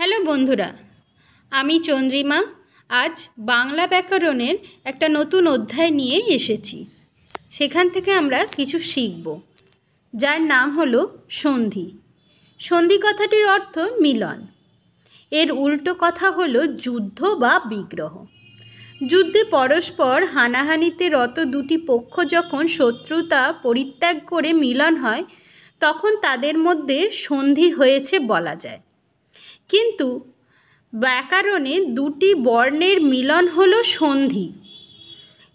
hello বন্ধুরা আমি চন্দ্রিমা আজ বাংলা ব্যাকরণের একটা নতুন অধ্যায় নিয়ে এসেছি সেখান থেকে আমরা কিছু শিখব যার নাম হলো সন্ধি সন্ধি কথাটির অর্থ মিলন এর উল্টো কথা হলো যুদ্ধ বা বিগ্রহ যুদ্ধে পরস্পর হানাহানিতে রত দুটি পক্ষ যখন শত্রুতা পরিত্যাগ করে মিলন হয় তখন তাদের মধ্যে সন্ধি হয়েছে বলা যায় কিন্তু ব্যাকরণে দুটি বর্ণের মিলন হল সন্ধি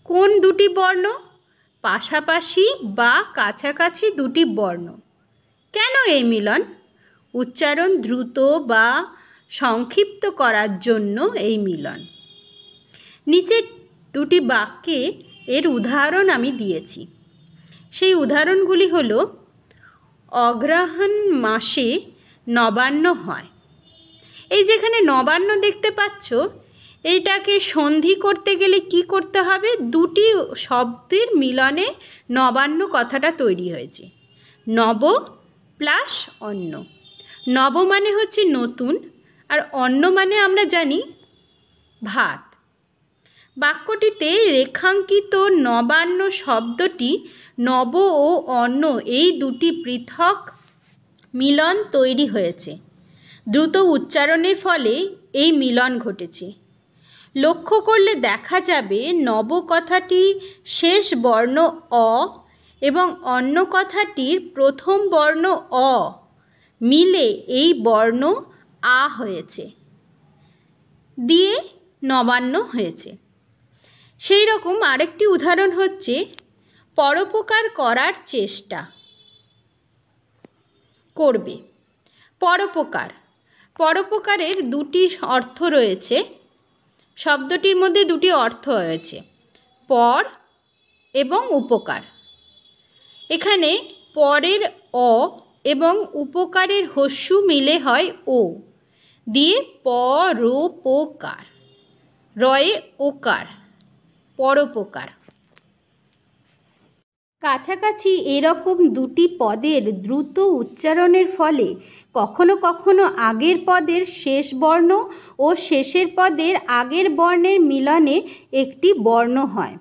কোন দুটি বর্ণ পাশাপাশি বা কাছাকাছি দুটি বর্ণ কেন এই মিলন উচ্চারণ দ্রুত বা সংক্ষিপ্ত করার জন্য এই মিলন নিচের দুটি বাক্যে এর উদাহরণ আমি দিয়েছি সেই উদাহরণগুলি হল অগ্রহায়ণ মাসে নবান্ন হয় এই যেখানে নবান্ন দেখতে পাচ্ছ এইটাকে সন্ধি করতে গেলে কি করতে হবে দুটি শব্দের মিলনে নবান্ন কথাটা তৈরি হয়েছে নব প্লাস অন্ন নব মানে হচ্ছে নতুন আর অন্ন মানে আমরা জানি ভাত বাক্যটিতে রেখাঙ্কিত নবান্ন শব্দটি নব ও অন্ন এই দুটি পৃথক মিলন তৈরি হয়েছে দ্রুত উচ্চারণের ফলে এই মিলন ঘটেছে লক্ষ্য করলে দেখা যাবে নব কথাটি শেষ বর্ণ অ এবং অন্য কথাটির প্রথম বর্ণ অ মিলে এই বর্ণ আ হয়েছে দিয়ে নবান্ন হয়েছে সেই রকম আরেকটি উদাহরণ হচ্ছে পরোপকার করার চেষ্টা করবে পরোপকার পরোপকারের দুটি অর্থ রয়েছে শব্দটির মধ্যে দুটি অর্থ রয়েছে পর এবং উপকার এখানে পরের অ এবং উপকারের হস্যু মিলে হয় ও দিয়ে পরোপকার রয়ে ওকার পরোপকার কাছাকাছি এরকম দুটি পদের দ্রুত উচ্চারণের ফলে কখনো কখনো আগের পদের শেষ বর্ণ ও শেষের পদের আগের বর্ণের মিলনে একটি বর্ণ হয়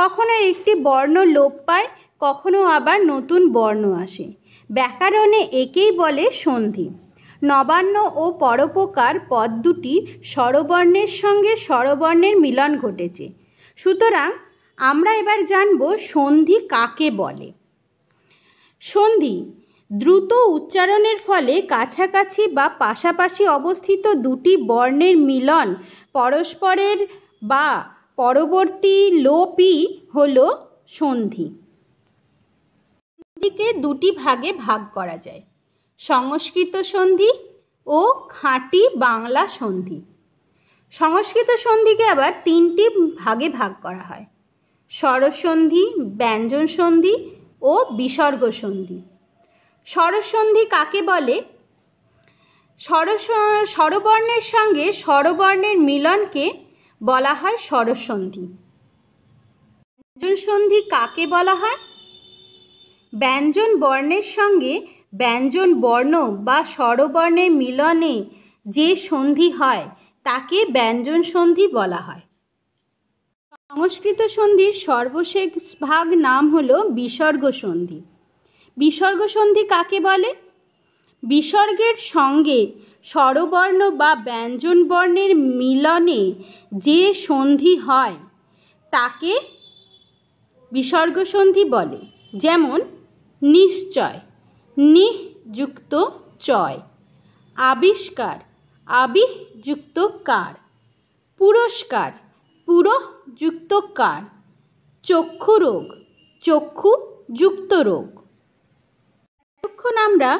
কখনো একটি বর্ণ লোপ পায় কখনো আবার নতুন বর্ণ আসে ব্যাকরণে একেই বলে সন্ধি নবান্ন ও পরোপকার পদ দুটি স্বরবর্ণের সঙ্গে স্বরবর্ণের মিলন ঘটেছে সুতরাং আমরা এবার জানব সন্ধি কাকে বলে সন্ধি দ্রুত উচ্চারণের ফলে কাছাকাছি বা পাশাপাশি অবস্থিত দুটি বর্ণের মিলন পরস্পরের বা পরবর্তী লোপই হল সন্ধি সন্ধিকে দুটি ভাগে ভাগ করা যায় সংস্কৃত সন্ধি ও খাঁটি বাংলা সন্ধি সংস্কৃত সন্ধিকে আবার তিনটি ভাগে ভাগ করা হয় স্বরসন্ধি ব্যঞ্জন সন্ধি ও বিসর্গ সন্ধি স্বরসন্ধি কাকে বলে স্বরস স্বরবর্ণের সঙ্গে স্বরবর্ণের মিলনকে বলা হয় স্বরসন্ধি ব্যঞ্জন সন্ধি কাকে বলা হয় ব্যঞ্জন বর্ণের সঙ্গে ব্যঞ্জন বর্ণ বা স্বরবর্ণের মিলনে যে সন্ধি হয় তাকে ব্যঞ্জন সন্ধি বলা হয় সংস্কৃত সন্ধির সর্বশেষ ভাগ নাম হলো বিসর্গ সন্ধি বিসর্গ সন্ধি কাকে বলে বিসর্গের সঙ্গে স্বরবর্ণ বা ব্যঞ্জন বর্ণের মিলনে যে সন্ধি হয় তাকে বিসর্গ সন্ধি বলে যেমন নিশ্চয় নিহ চয় আবিষ্কার আবিহ কার পুরস্কার পুরো যুক্তকার চক্ষু রোগ চক্ষু যুক্ত রোগ এতক্ষণ আমরা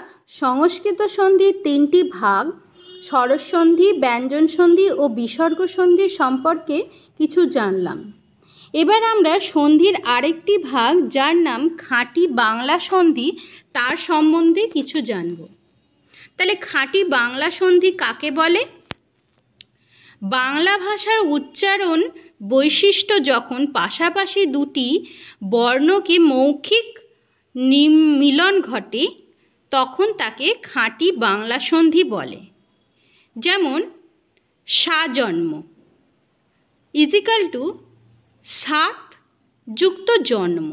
সংস্কৃত সন্ধির তিনটি ভাগ সরসন্ধি ব্যঞ্জন সন্ধি ও বিসর্গ সন্ধি সম্পর্কে কিছু জানলাম এবার আমরা সন্ধির আরেকটি ভাগ যার নাম খাঁটি বাংলা সন্ধি তার সম্বন্ধে কিছু জানব তাহলে খাঁটি বাংলা সন্ধি কাকে বলে বাংলা ভাষার উচ্চারণ বৈশিষ্ট্য যখন পাশাপাশি দুটি বর্ণকে মৌখিক মিলন ঘটে তখন তাকে খাঁটি বাংলা সন্ধি বলে যেমন সাজন্ম ইজিক্যাল টু সাত যুক্ত জন্ম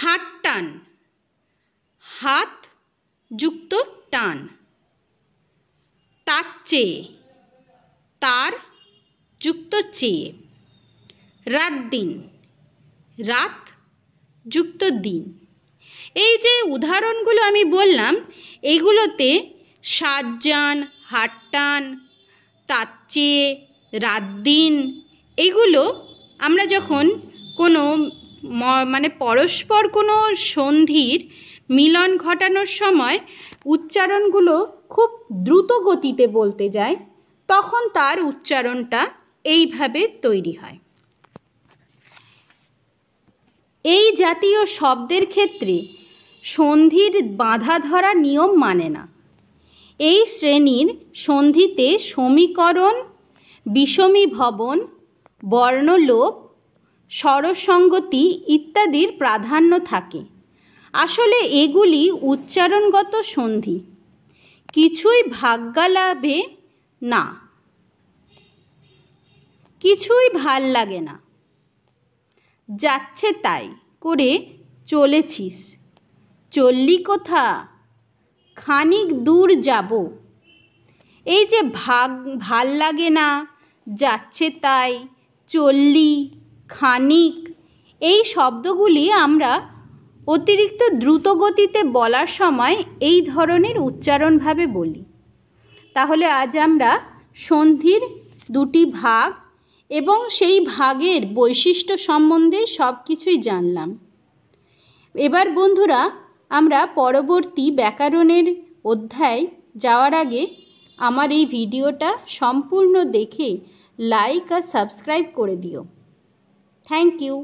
হাত টান হাত যুক্ত টান চেয়ে তার যুক্ত চেয়ে রাত দিন রাত যুক্ত দিন এই যে উদাহরণগুলো আমি বললাম এগুলোতে সাজান হাটটান তার চেয়ে রাত দিন এগুলো আমরা যখন কোনো মানে পরস্পর কোনো সন্ধির মিলন ঘটানোর সময় উচ্চারণগুলো খুব দ্রুত গতিতে বলতে যায় তখন তার উচ্চারণটা এইভাবে তৈরি হয় এই জাতীয় শব্দের ক্ষেত্রে সন্ধির বাধা ধরা নিয়ম মানে না এই শ্রেণীর সন্ধিতে সমীকরণ বিষমী ভবন বর্ণলোপ স্বরসঙ্গতি ইত্যাদির প্রাধান্য থাকে আসলে এগুলি উচ্চারণগত সন্ধি কিছুই লাভে না কিছুই ভাল লাগে না যাচ্ছে তাই করে চলেছিস চললি কোথা খানিক দূর যাব এই যে ভাগ ভাল লাগে না যাচ্ছে তাই চললি খানিক এই শব্দগুলি আমরা অতিরিক্ত দ্রুত গতিতে বলার সময় এই ধরনের উচ্চারণভাবে বলি তাহলে আজ আমরা সন্ধির দুটি ভাগ এবং সেই ভাগের বৈশিষ্ট্য সম্বন্ধে সব কিছুই জানলাম এবার বন্ধুরা আমরা পরবর্তী ব্যাকরণের অধ্যায় যাওয়ার আগে আমার এই ভিডিওটা সম্পূর্ণ দেখে লাইক আর সাবস্ক্রাইব করে দিও থ্যাংক ইউ